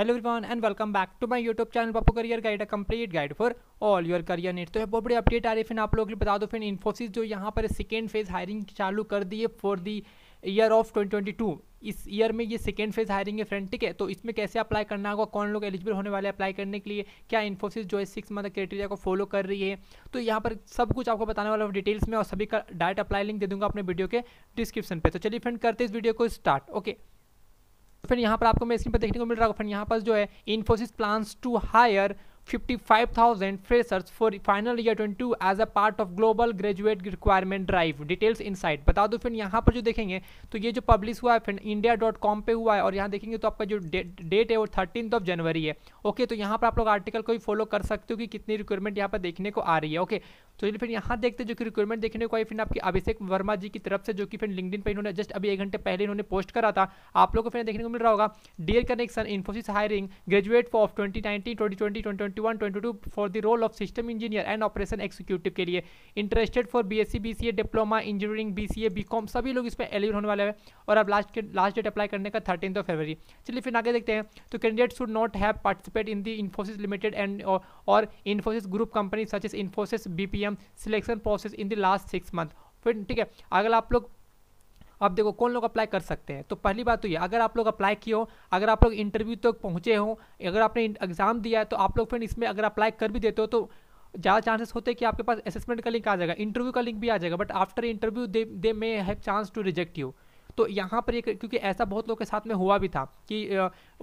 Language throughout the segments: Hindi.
Hello everyone and welcome back to my YouTube channel Pappu career guide a complete guide for all your career NEET तो बहुत बड़ी अपडेट आ रही है फिर आप लोग बता दो फिर इन्फोसिस जो यहाँ पर सेकेंड फेज हायरिंग चालू कर दिए फॉर दी ईयर ऑफ 2022 इस ईयर में ये सेकेंड फेज हायरिंग है फ्रेंड ठीक है तो इसमें कैसे अप्लाई करना होगा कौन लोग एलिजिबल होने वाले अप्लाई करने के लिए क्या इन्फोसिस जो है सिक्स मंथ क्राइटेरिया को फॉलो कर रही है तो यहाँ पर सब कुछ आपको बताने वाला हूँ डिटेल्स में और सभी का डायरेक्ट अप्लाई लिंक दे दूंगा अपने वीडियो के डिस्क्रिप्शन पर तो चलिए फ्रेंड करते इस वीडियो को स्टार्ट ओके okay. फ्रेंड यहाँ पर आपको मैं स्क्रीन पर देखने को मिल रहा होगा फ्रेंड यहाँ पर जो है Infosys plans to hire 55,000 freshers for final year 22 as a part of global graduate requirement drive details insight बता दो फिर यहाँ पर जो देखेंगे तो ये जो पब्लिश हुआ है फ्रेंड इंडिया डॉट कॉम पर हुआ है और यहाँ देखेंगे तो आपका जो डे, डेट है वो थर्टीन ऑफ जनवरी है ओके तो यहाँ पर आप लोग आर्टिकल को भी फॉलो कर सकते हो कि कितनी रिक्वायरमेंट यहाँ पर देखने को आ रही है ओके तो चलिए फिर यहाँ देखते जो कि रिक्वायरमेंट देखने को आई फिर आपकी अभिषेक वर्मा जी की तरफ से जो कि फिर लिंकडिन पर इन्होंने जस्ट अभी एक घंटे पहले इन्होंने पोस्ट करा था आप लोगों को फिर देखने को मिल रहा होगा dear connection Infosys hiring graduate of twenty nineteen twenty 2021 22 for the role of system engineer and operation executive के लिए interested for BSc BCA diploma engineering BCA BCom सभी लोग इसमें एलिजिबल होने वाले हैं और अब लास्ट लास्ट डेट अप्लाई करने का थर्टीन ऑफ फरवरी चलिए फिर आगे देखते हैं तो candidate should not have participate in the Infosys limited and और Infosys group company such as Infosys BPM selection process in the last six month फिर ठीक है अगर आप लोग अब देखो कौन लोग अप्लाई कर सकते हैं तो पहली बात तो ये अगर आप लोग अप्लाई किए हो अगर आप लोग इंटरव्यू तक तो पहुँचे हो अगर आपने एग्ज़ाम दिया है तो आप लोग फिर इसमें अगर अप्लाई कर भी देते हो तो ज़्यादा चांसेस होते हैं कि आपके पास असेसमेंट का लिंक आ जाएगा इंटरव्यू का लिंक भी आ जाएगा but after interview they they may have chance to reject you तो यहाँ पर एक क्योंकि ऐसा बहुत लोग के साथ में हुआ भी था कि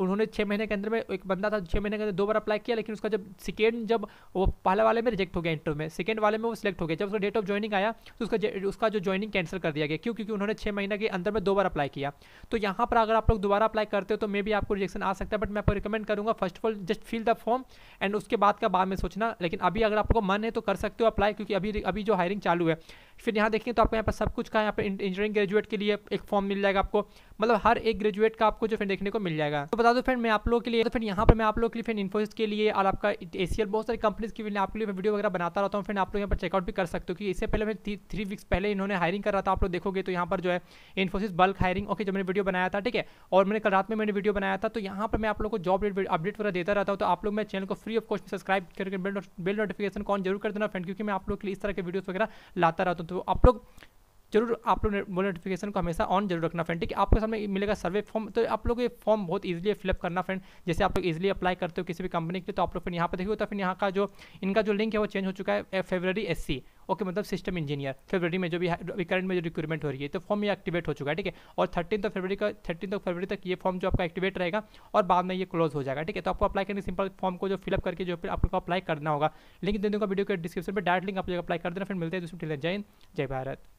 उन्होंने छः महीने के अंदर में एक बंदा था छः महीने के अंदर दो बार अप्लाई किया लेकिन उसका जब सेकेंड जब वो पहले वाले में रिजेक्ट हो गया इंटरव्यू में सेकेंड वाले में वो सिलेक्ट हो गया जब उसका डेट ऑफ ज्वाइनिंग आया तो उसका उसका जो ज्वाइनिंग कैंसिल कर दिया गया क्यों क्योंकि उन्होंने छः महीने के अंदर में दो बार अप्लाई किया तो यहाँ पर अगर आप लोग दोबारा अप्लाई करते हो तो मे भी आपको रिजेक्शन आ सकता है बट मैं आपको रिकमेंड करूँगा first of all just fill the form and उसके बाद का बाद में सोचना लेकिन अभी अगर आपको मन है तो कर सकते हो अप्लाई क्योंकि अभी अभी जो हायरिंग चालू है फिर यहाँ देखें तो आपको यहाँ पर सब कुछ का यहाँ पर इंजीनियरिंग ग्रेजुएट के लिए एक फॉर्म फॉर्म मिल जाएगा आपको मतलब हर एक ग्रेजुएट का आपको जो फिर देखने को मिल जाएगा तो बता दो फ्रेंड मैं आप लोग के लिए तो फ्रेंड यहाँ पर मैं आप लोग के लिए फिर इन्फोसिस के लिए और आपका एसीएल बहुत सारी कंपनीज की लिए आपके लिए वीडियो वगैरह बनाता रहता हूँ फिर आप लोग यहाँ पर चेकआउट भी कर सकते हो कि इससे पहले मैं थ्री वीक्स पहले इन्होंने हायरिंग कर रहा था आप लोग देखोगे तो यहाँ पर जो है इन्फोसिस बल्क हायरिंग ओके जो मैंने वीडियो बनाया था ठीक है और मैंने कल रात में मैंने वीडियो बनाया था तो यहाँ पर मैं आप लोग को जॉब अपडेट वगैरह देता रहता हूँ तो आप लोग मेरे चैनल को फ्री ऑफ कॉस्ट सब्सक्राइब करके बिल नोटिफिकेशन कॉन जरूर कर देना फ्रेंड क्योंकि मैं आप लोग के लिए इस तरह के वीडियोस वगैरह लाता रहता हूँ तो आप लोग जरूर आप लोग नोटिफिकेशन को हमेशा ऑन जरूर रखना फ्रेंड ठीक है आपके सामने मिलेगा सर्वे फॉर्म तो आप लोग ये फॉर्म बहुत ईजिली फिलअप करना फ्रेंड जैसे आप लोग ईजिली अप्लाई करते हो किसी भी कंपनी के लिए तो आप लोग फिर यहाँ पर देखिए तो फिर यहाँ का जो इनका जो लिंक है वो चेंज हो चुका है फेबररी एस ओके okay, मतलब सिस्टम इंजीनियर फरवरी में जो भी करंट में जो रिक्रूटमेंट हो रही है तो फॉर्म ये एक्टिवेट हो चुका है ठीक है और थर्टीन तो फरवरी का थर्टीन तो फरवरी तक ये फॉर्म जो आपका एक्टिवेट रहेगा और बाद में ये क्लोज हो जाएगा ठीक है तो आपको अप्लाई करने सिंपल फॉर्म को जो फिलअप करके जो फिर आपको अप्लाई करना होगा लिंक दे दूँगा वीडियो के डिस्क्रिप्शन में डायरेक्ट लिंक आप अप्लाई कर देना फिर मिलते हैं दूसरे जय जय भारत